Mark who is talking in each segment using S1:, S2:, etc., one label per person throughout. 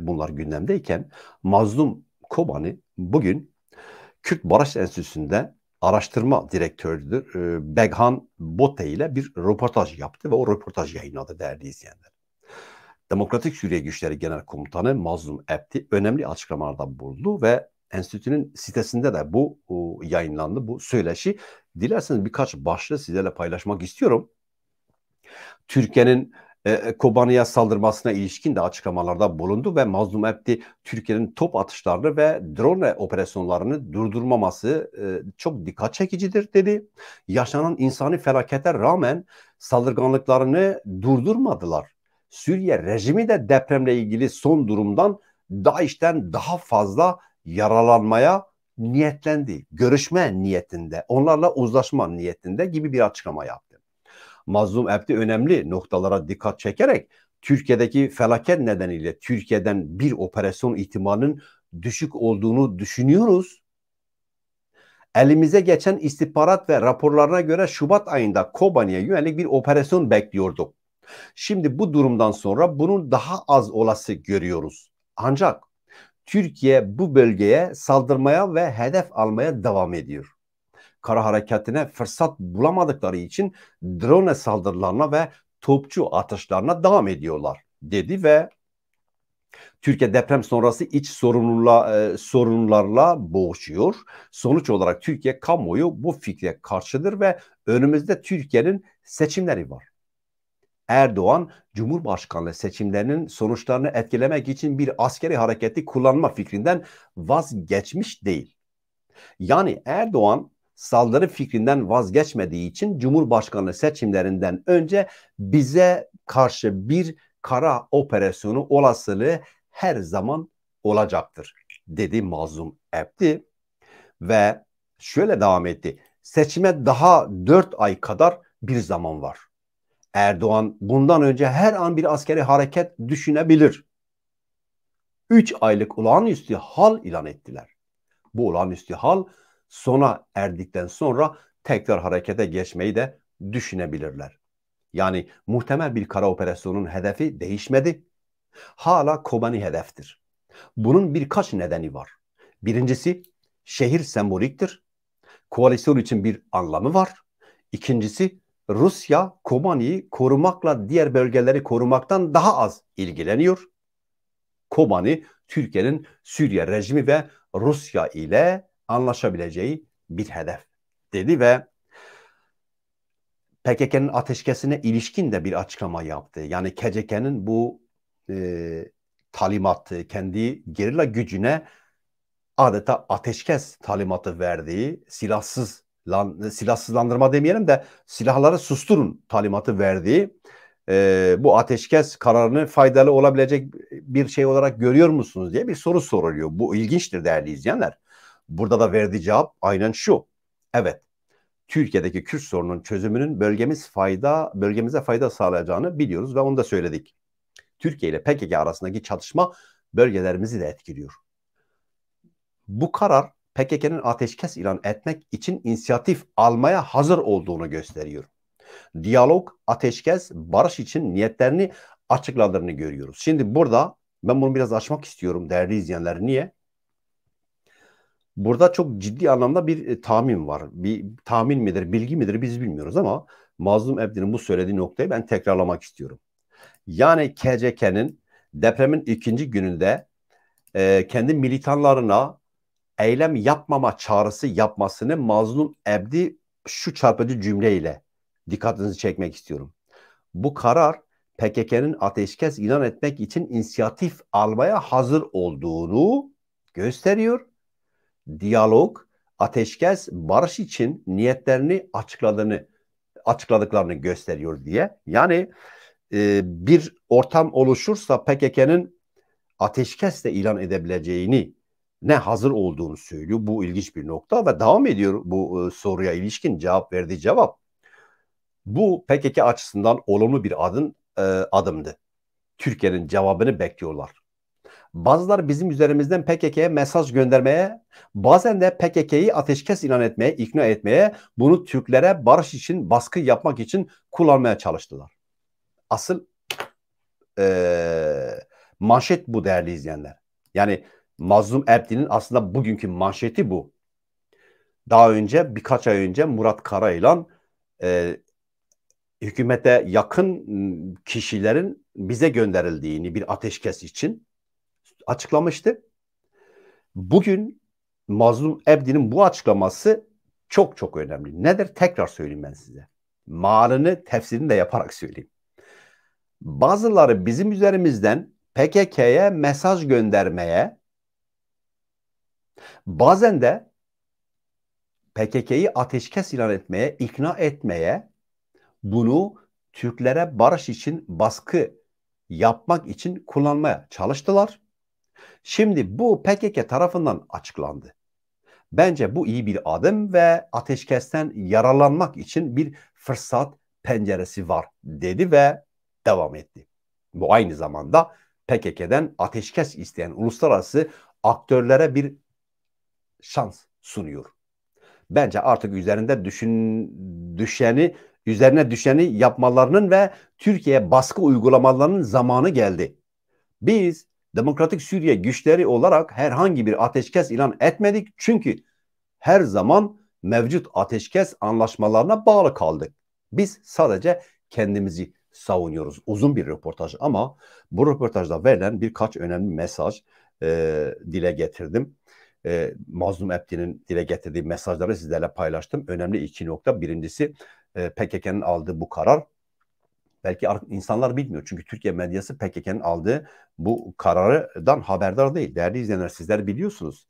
S1: bunlar gündemdeyken mazlum Kobani bugün Kürt Barış Enstitüsü'nde araştırma direktörüdür. Ee, Beghan Bote ile bir röportaj yaptı ve o röportaj yayınladı değerli izleyenler. Demokratik Suriye Güçleri Genel Komutanı Mazlum Epti önemli açıklamalarda bulundu ve enstitünün sitesinde de bu yayınlandı bu söyleşi. Dilerseniz birkaç başlığı sizlerle paylaşmak istiyorum. Türkiye'nin e, e, Kobani'ye saldırmasına ilişkin de açıklamalarda bulundu ve Mazlum Ebdi Türkiye'nin top atışlarını ve drone operasyonlarını durdurmaması e, çok dikkat çekicidir dedi. Yaşanan insani felakete rağmen saldırganlıklarını durdurmadılar. Suriye rejimi de depremle ilgili son durumdan Daesh'ten daha fazla yaralanmaya niyetlendi. Görüşme niyetinde, onlarla uzlaşma niyetinde gibi bir açıklama yaptı. Mazlum Ebdi önemli noktalara dikkat çekerek Türkiye'deki felaket nedeniyle Türkiye'den bir operasyon ihtimalinin düşük olduğunu düşünüyoruz. Elimize geçen istihbarat ve raporlarına göre Şubat ayında Kobani'ye yönelik bir operasyon bekliyorduk. Şimdi bu durumdan sonra bunun daha az olası görüyoruz. Ancak Türkiye bu bölgeye saldırmaya ve hedef almaya devam ediyor kara harekatine fırsat bulamadıkları için drone saldırılarına ve topçu atışlarına devam ediyorlar dedi ve Türkiye deprem sonrası iç sorunla, e, sorunlarla boğuşuyor. Sonuç olarak Türkiye kamuoyu bu fikre karşıdır ve önümüzde Türkiye'nin seçimleri var. Erdoğan Cumhurbaşkanlığı seçimlerinin sonuçlarını etkilemek için bir askeri hareketi kullanma fikrinden vazgeçmiş değil. Yani Erdoğan saldırı fikrinden vazgeçmediği için Cumhurbaşkanı seçimlerinden önce bize karşı bir kara operasyonu olasılığı her zaman olacaktır dedi mazlum Ebdi ve şöyle devam etti. Seçime daha dört ay kadar bir zaman var. Erdoğan bundan önce her an bir askeri hareket düşünebilir. Üç aylık olağanüstü hal ilan ettiler. Bu olağanüstü hal sona erdikten sonra tekrar harekete geçmeyi de düşünebilirler. Yani muhtemel bir kara operasyonun hedefi değişmedi. Hala Kobani hedeftir. Bunun birkaç nedeni var. Birincisi şehir semboliktir. Koalisyon için bir anlamı var. İkincisi Rusya Kobani'yi korumakla diğer bölgeleri korumaktan daha az ilgileniyor. Kobani Türkiye'nin Suriye rejimi ve Rusya ile anlaşabileceği bir hedef dedi ve PKK'nın ateşkesine ilişkin de bir açıklama yaptı. Yani KCK'nin bu e, talimatı, kendi gerilla gücüne adeta ateşkes talimatı verdiği, silahsız lan, silahsızlandırma demeyelim de silahları susturun talimatı verdiği e, bu ateşkes kararını faydalı olabilecek bir şey olarak görüyor musunuz diye bir soru soruluyor. Bu ilginçtir değerli izleyenler. Burada da verdiği cevap aynen şu. Evet. Türkiye'deki Kürt sorunun çözümünün bölgemiz fayda bölgemize fayda sağlayacağını biliyoruz ve onu da söyledik. Türkiye ile PKK arasındaki çatışma bölgelerimizi de etkiliyor. Bu karar PKK'nın ateşkes ilan etmek için inisiyatif almaya hazır olduğunu gösteriyor. Diyalog, ateşkes, barış için niyetlerini açıkladığını görüyoruz. Şimdi burada ben bunu biraz açmak istiyorum değerli izleyenler. Niye? Burada çok ciddi anlamda bir e, tahmin var. Bir tahmin midir, bilgi midir biz bilmiyoruz ama Mazlum Ebdi'nin bu söylediği noktayı ben tekrarlamak istiyorum. Yani KCK'nin depremin ikinci gününde e, kendi militanlarına eylem yapmama çağrısı yapmasını Mazlum Ebdi şu çarpıcı cümleyle dikkatinizi çekmek istiyorum. Bu karar PKK'nın ateşkes ilan etmek için inisiyatif almaya hazır olduğunu gösteriyor diyalog, ateşkes, barış için niyetlerini açıkladığını açıkladıklarını gösteriyor diye. Yani e, bir ortam oluşursa PKK'nın ateşkesle ilan edebileceğini ne hazır olduğunu söylüyor. Bu ilginç bir nokta ve devam ediyor bu e, soruya ilişkin cevap verdiği cevap. Bu PKK açısından olumlu bir adım e, adımdı. Türkiye'nin cevabını bekliyorlar. Bazılar bizim üzerimizden PKK'ya mesaj göndermeye, bazen de PKK'yi ateşkes ilan etmeye, ikna etmeye, bunu Türklere barış için, baskı yapmak için kullanmaya çalıştılar. Asıl e, manşet bu değerli izleyenler. Yani Mazlum Erdi'nin aslında bugünkü manşeti bu. Daha önce birkaç ay önce Murat Karayılan e, hükümete yakın ıı, kişilerin bize gönderildiğini bir ateşkes için açıklamıştı. Bugün Mazlum Ebdi'nin bu açıklaması çok çok önemli. Nedir? Tekrar söyleyeyim ben size. Malını tefsirini de yaparak söyleyeyim. Bazıları bizim üzerimizden PKK'ya mesaj göndermeye bazen de PKK'yı ateşkes ilan etmeye, ikna etmeye bunu Türklere barış için baskı yapmak için kullanmaya çalıştılar. Şimdi bu PKK tarafından açıklandı. Bence bu iyi bir adım ve ateşkesten yararlanmak için bir fırsat penceresi var dedi ve devam etti. Bu aynı zamanda PKK'den ateşkes isteyen uluslararası aktörlere bir şans sunuyor. Bence artık üzerinde düşün, düşeni üzerine düşeni yapmalarının ve Türkiye'ye baskı uygulamalarının zamanı geldi. Biz Demokratik Suriye güçleri olarak herhangi bir ateşkes ilan etmedik. Çünkü her zaman mevcut ateşkes anlaşmalarına bağlı kaldık. Biz sadece kendimizi savunuyoruz. Uzun bir röportaj ama bu röportajda verilen birkaç önemli mesaj e, dile getirdim. E, Mazlum Epti'nin dile getirdiği mesajları sizlerle paylaştım. Önemli iki nokta. Birincisi e, PKK'nın aldığı bu karar Belki insanlar bilmiyor. Çünkü Türkiye medyası PKK'nın aldığı bu karardan haberdar değil. Değerli izleyenler sizler biliyorsunuz.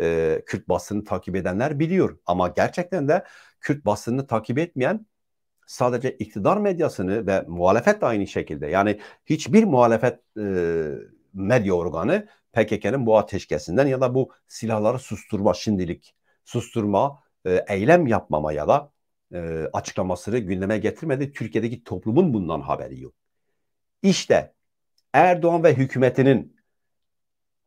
S1: Ee, Kürt basını takip edenler biliyor. Ama gerçekten de Kürt basını takip etmeyen sadece iktidar medyasını ve muhalefet de aynı şekilde. Yani hiçbir muhalefet e, medya organı PKK'nın bu ateşkesinden ya da bu silahları susturma şimdilik susturma, e, eylem yapmama ya da e, açıklamasını gündeme getirmedi. Türkiye'deki toplumun bundan haberi yok. İşte Erdoğan ve hükümetinin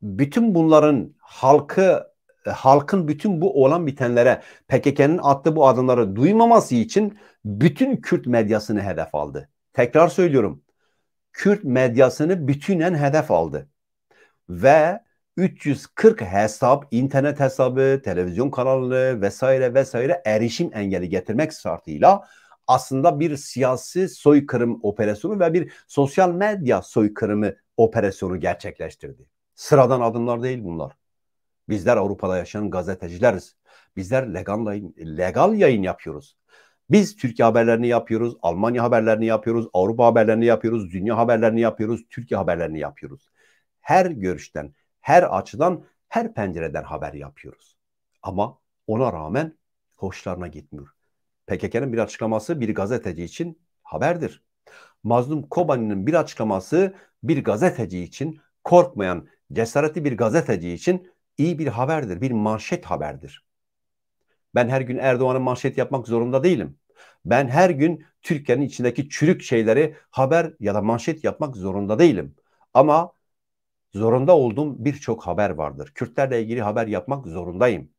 S1: bütün bunların halkı e, halkın bütün bu olan bitenlere PKK'nın attığı bu adımları duymaması için bütün Kürt medyasını hedef aldı. Tekrar söylüyorum. Kürt medyasını bütünen hedef aldı. Ve 340 hesap, internet hesabı, televizyon kanalı vesaire vesaire erişim engeli getirmek şartıyla aslında bir siyasi soykırım operasyonu ve bir sosyal medya soykırımı operasyonu gerçekleştirdi. Sıradan adımlar değil bunlar. Bizler Avrupa'da yaşayan gazetecileriz. Bizler legal, legal yayın yapıyoruz. Biz Türkiye haberlerini yapıyoruz, Almanya haberlerini yapıyoruz, Avrupa haberlerini yapıyoruz, dünya haberlerini yapıyoruz, Türkiye haberlerini yapıyoruz. Her görüşten, her açıdan, her pencereden haber yapıyoruz. Ama ona rağmen hoşlarına gitmiyor. PKK'nın bir açıklaması bir gazeteci için haberdir. Mazlum Kobani'nin bir açıklaması bir gazeteci için korkmayan, cesaretli bir gazeteci için iyi bir haberdir, bir manşet haberdir. Ben her gün Erdoğan'ın manşet yapmak zorunda değilim. Ben her gün Türkiye'nin içindeki çürük şeyleri haber ya da manşet yapmak zorunda değilim. Ama Zorunda olduğum birçok haber vardır. Kürtlerle ilgili haber yapmak zorundayım.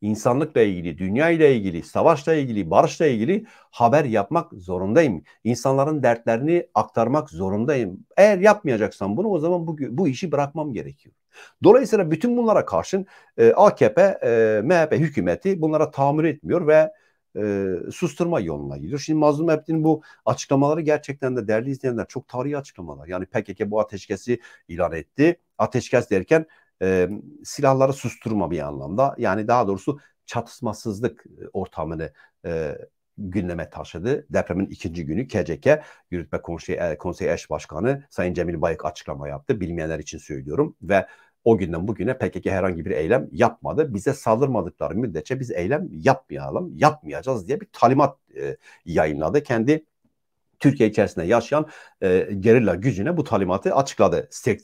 S1: İnsanlıkla ilgili, dünya ile ilgili, savaşla ilgili, barışla ilgili haber yapmak zorundayım. İnsanların dertlerini aktarmak zorundayım. Eğer yapmayacaksam bunu o zaman bu, bu işi bırakmam gerekiyor. Dolayısıyla bütün bunlara karşın e, AKP, e, MHP hükümeti bunlara tahammül etmiyor ve e, susturma yoluna gidiyor. Şimdi Mazlum Ebdi'nin bu açıklamaları gerçekten de değerli izleyenler çok tarihi açıklamalar. Yani PKK bu ateşkesi ilan etti. Ateşkes derken e, silahları susturma bir anlamda. Yani daha doğrusu çatışmasızlık ortamını e, gündeme taşıdı. Depremin ikinci günü KCK Yürütme Konseyi, Konseyi Eş Başkanı Sayın Cemil Bayık açıklama yaptı. Bilmeyenler için söylüyorum ve o günden bugüne PKK herhangi bir eylem yapmadı. Bize saldırmadıkları müddetçe biz eylem yapmayalım, yapmayacağız diye bir talimat e, yayınladı. Kendi Türkiye içerisinde yaşayan e, gerilla gücüne bu talimatı açıkladı Stek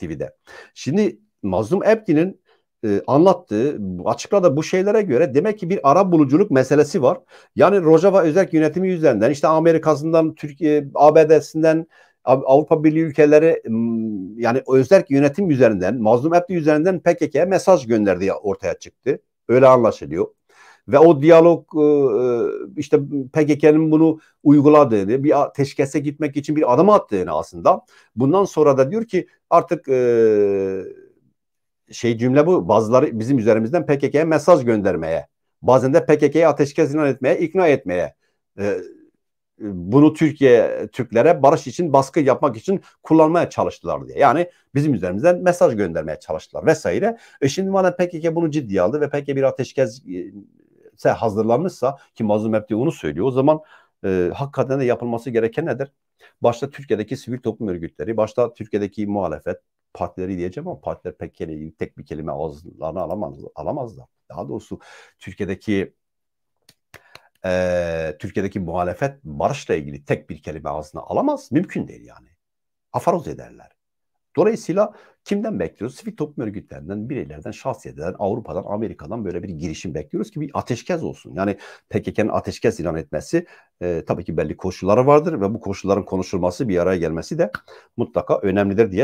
S1: Şimdi Mazlum Epkin'in e, anlattığı, açıkladığı bu şeylere göre demek ki bir ara buluculuk meselesi var. Yani Rojava özel yönetimi yüzünden işte Amerika'sından, Türkiye, ABD'sinden, Avrupa Birliği ülkeleri yani özellikle yönetim üzerinden, mazlum Ebdi üzerinden PKK'ya mesaj gönderdiği ortaya çıktı. Öyle anlaşılıyor. Ve o diyalog işte PKK'nın bunu uyguladığını, bir teşkese gitmek için bir adım attığını aslında. Bundan sonra da diyor ki artık şey cümle bu bazıları bizim üzerimizden PKK'ya mesaj göndermeye, bazen de PKK'ya ateşkes ilan etmeye, ikna etmeye bunu Türkiye Türklere barış için baskı yapmak için kullanmaya çalıştılar diye. Yani bizim üzerimizden mesaj göndermeye çalıştılar vesaire. E şimdi madem PKK bunu ciddiye aldı ve PKK bir ateşkes e, hazırlanmışsa ki Mazlum Ebdi onu söylüyor o zaman e, hakikaten de yapılması gereken nedir? Başta Türkiye'deki sivil toplum örgütleri, başta Türkiye'deki muhalefet partileri diyeceğim ama partiler PKK ile tek bir kelime ağızlarına alamaz, alamazlar. Daha doğrusu Türkiye'deki e, Türkiye'deki muhalefet barışla ilgili tek bir kelime ağzına alamaz. Mümkün değil yani. Afaroz ederler. Dolayısıyla kimden bekliyoruz? Sivil toplum örgütlerinden, bireylerden, şahsiyetlerden, Avrupa'dan, Amerika'dan böyle bir girişim bekliyoruz ki bir ateşkes olsun. Yani PKK'nın ateşkes ilan etmesi e, tabii ki belli koşulları vardır ve bu koşulların konuşulması, bir araya gelmesi de mutlaka önemlidir diye